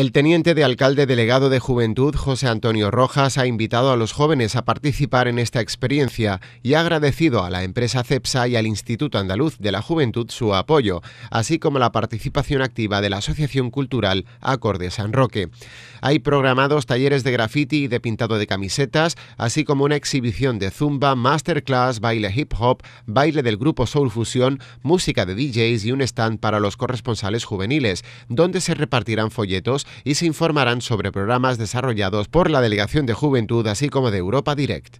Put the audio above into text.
El teniente de alcalde delegado de Juventud, José Antonio Rojas, ha invitado a los jóvenes a participar en esta experiencia y ha agradecido a la empresa CEPSA y al Instituto Andaluz de la Juventud su apoyo, así como la participación activa de la Asociación Cultural Acorde San Roque. Hay programados talleres de graffiti y de pintado de camisetas, así como una exhibición de zumba, masterclass, baile hip hop, baile del grupo Soul Fusion, música de DJs y un stand para los corresponsales juveniles, donde se repartirán folletos y se informarán sobre programas desarrollados por la Delegación de Juventud así como de Europa Direct.